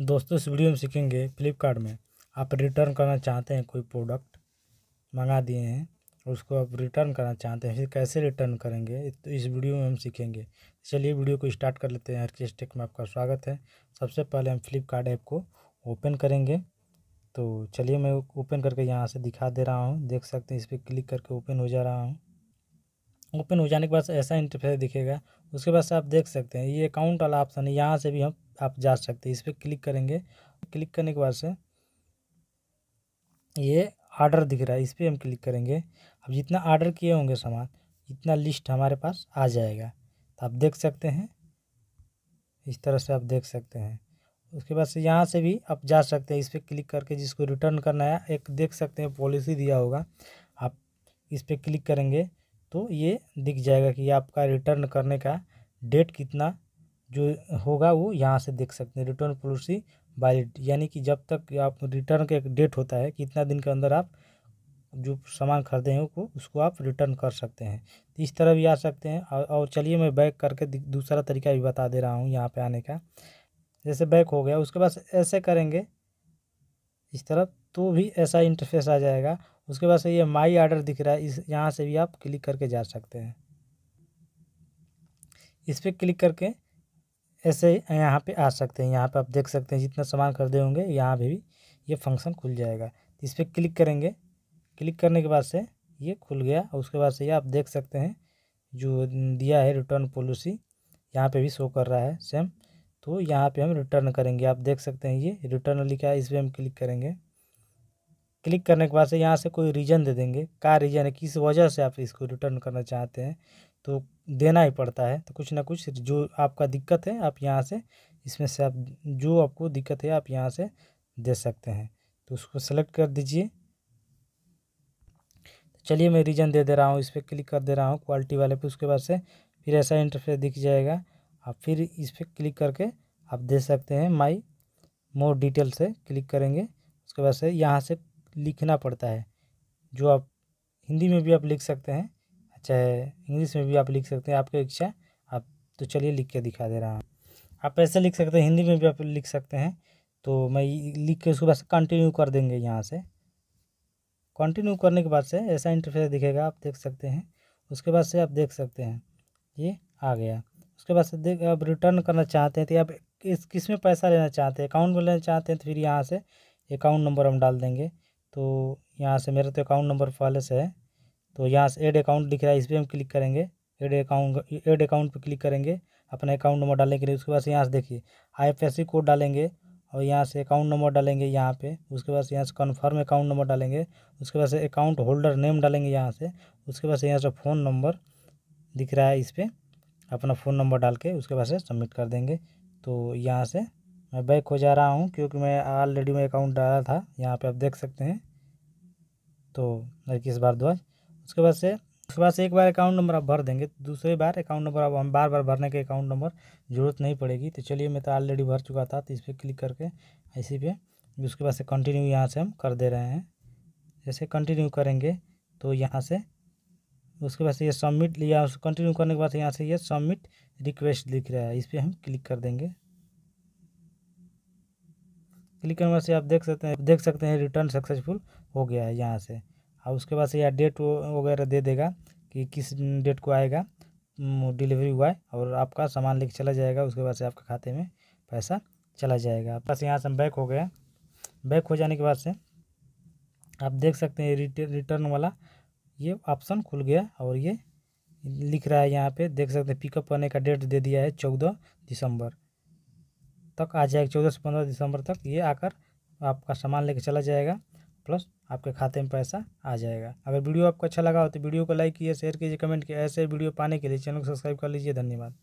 दोस्तों इस वीडियो में सीखेंगे फ्लिपकार्ट में आप रिटर्न करना चाहते हैं कोई प्रोडक्ट मंगा दिए हैं उसको आप रिटर्न करना चाहते हैं फिर कैसे रिटर्न करेंगे तो इस वीडियो में हम सीखेंगे चलिए वीडियो को स्टार्ट कर लेते हैं हर किस टेक में आपका स्वागत है सबसे पहले हम फ्लिपकार्ट ऐप को ओपन करेंगे तो चलिए मैं ओपन करके यहाँ से दिखा दे रहा हूँ देख सकते हैं इस पर क्लिक करके ओपन हो जा रहा हूँ ओपन हो जाने के बाद ऐसा इंटरफेस दिखेगा उसके बाद से आप देख सकते हैं ये अकाउंट वाला ऑप्शन है यहाँ से भी हम आप जा सकते हैं इस पर क्लिक करेंगे क्लिक करने के बाद से ये ऑर्डर दिख रहा है इस पर हम क्लिक करेंगे अब जितना आर्डर किए होंगे सामान इतना लिस्ट हमारे पास आ जाएगा तो आप देख सकते हैं इस तरह से आप देख सकते हैं उसके बाद से यहाँ से भी आप जा सकते हैं इस पर क्लिक करके जिसको रिटर्न करना है एक देख सकते हैं पॉलिसी दिया होगा आप इस पर क्लिक करेंगे तो ये दिख जाएगा कि आपका रिटर्न करने का डेट कितना जो होगा वो यहाँ से देख सकते हैं रिटर्न पॉलिसी बाय यानी कि जब तक आप रिटर्न का एक डेट होता है कितना दिन के अंदर आप जो सामान खरीदे हैं उसको उसको आप रिटर्न कर सकते हैं तो इस तरह भी आ सकते हैं और, और चलिए मैं बैक करके दूसरा तरीका भी बता दे रहा हूँ यहाँ पे आने का जैसे बैक हो गया उसके बाद ऐसे करेंगे इस तरफ तो भी ऐसा इंटरफेस आ जाएगा उसके बाद से ये माई आर्डर दिख रहा है इस यहाँ से भी आप क्लिक करके जा सकते हैं इस पर क्लिक करके ऐसे यहाँ पे आ सकते हैं यहाँ पे आप देख सकते हैं जितना सामान खरीदे होंगे यहाँ पर भी ये फंक्शन खुल जाएगा इस पर क्लिक करेंगे क्लिक करने के बाद से ये खुल गया और उसके बाद से ये आप देख सकते हैं जो दिया है रिटर्न पॉलिसी यहाँ पे भी शो कर रहा है सेम तो यहाँ पे हम रिटर्न करेंगे आप देख सकते हैं ये रिटर्न लिखा है इस पर हम क्लिक करेंगे क्लिक करने के बाद से यहाँ से कोई रीज़न दे देंगे क्या रीज़न है किस वजह से आप इसको रिटर्न करना चाहते हैं तो देना ही पड़ता है तो कुछ ना कुछ जो आपका दिक्कत है आप यहाँ से इसमें से आप जो आपको दिक्कत है आप यहाँ से दे सकते हैं तो उसको सेलेक्ट कर दीजिए तो चलिए मैं रीजन दे दे रहा हूँ इस पर क्लिक कर दे रहा हूँ क्वालिटी वाले पे उसके बाद से फिर ऐसा इंटरफेस दिख जाएगा आप फिर इस पर क्लिक करके आप दे सकते हैं माई मोर डिटेल से क्लिक करेंगे उसके बाद से यहाँ से लिखना पड़ता है जो आप हिंदी में भी आप लिख सकते हैं चाहे इंग्लिश में भी आप लिख सकते हैं आपकी इच्छा आप तो चलिए लिख के दिखा दे रहा हूँ आप ऐसे लिख सकते हैं हिंदी में भी आप लिख सकते हैं तो मैं लिख के उसके बाद कंटिन्यू कर देंगे यहाँ से कंटिन्यू करने के बाद से ऐसा इंटरफेस दिखेगा आप देख सकते हैं उसके बाद से आप देख सकते हैं ये आ गया उसके बाद से देख आप रिटर्न करना चाहते हैं तो आप किस किस में पैसा लेना चाहते हैं अकाउंट में लेना चाहते हैं तो फिर यहाँ से अकाउंट नंबर हम डाल देंगे तो यहाँ से मेरा तो अकाउंट नंबर पहले से है तो यहाँ से एड अकाउंट दिख रहा है इस पर हम क्लिक करेंगे एड अकाउंट एड अकाउंट पर क्लिक करेंगे अपना अकाउंट नंबर डालने के लिए उसके बाद यहाँ से देखिए आई कोड डालेंगे और यहाँ से अकाउंट नंबर डालेंगे यहाँ पे उसके बाद यहाँ से कन्फर्म अकाउंट नंबर डालेंगे उसके बाद से अकाउंट होल्डर नेम डालेंगे यहाँ से उसके बाद यहाँ से फ़ोन नंबर दिख रहा है इस पर अपना फ़ोन नंबर डाल के उसके बाद से सबमिट कर देंगे तो यहाँ से मैं बैक हो जा रहा हूँ क्योंकि मैं ऑलरेडी मैं अकाउंट डाला था यहाँ पर आप देख सकते हैं तो लड़की इस बार द्वारा उसके बाद से उसके बाद से एक बार अकाउंट नंबर आप भर देंगे तो दूसरी बार अकाउंट नंबर अब हम बार बार भरने के अकाउंट नंबर जरूरत नहीं पड़ेगी तो चलिए मैं तो ऑलरेडी भर चुका था तो इस पर क्लिक करके इसी पे उसके बाद से कंटिन्यू यहाँ से हम कर दे रहे हैं जैसे कंटिन्यू करेंगे तो यहाँ से उसके बाद से ये सबमिट लिया कंटिन्यू करने के बाद यहाँ से ये सबमिट रिक्वेस्ट लिख रहा है इस पर हम क्लिक कर देंगे क्लिक करने से आप देख सकते हैं देख सकते हैं रिटर्न सक्सेसफुल हो गया है यहाँ से और उसके बाद से या डेट वगैरह दे देगा कि किस डेट को आएगा डिलीवरी हुआ है और आपका सामान लेके चला जाएगा उसके बाद से आपके खाते में पैसा चला जाएगा बस यहाँ से बैक हो गया बैक हो जाने के बाद से आप देख सकते हैं रिटर्न रिटर्न वाला ये ऑप्शन खुल गया और ये लिख रहा है यहाँ पे देख सकते हैं पिकअप करने का डेट दे दिया है चौदह दिसंबर तक आ जाएगा चौदह से पंद्रह दिसंबर तक ये आकर आपका सामान लेके चला जाएगा प्लस आपके खाते में पैसा आ जाएगा अगर वीडियो आपको अच्छा लगा हो तो वीडियो को लाइक कीजिए शेयर कीजिए कमेंट किया ऐसे वीडियो पाने के लिए चैनल को सब्सक्राइब कर लीजिए धन्यवाद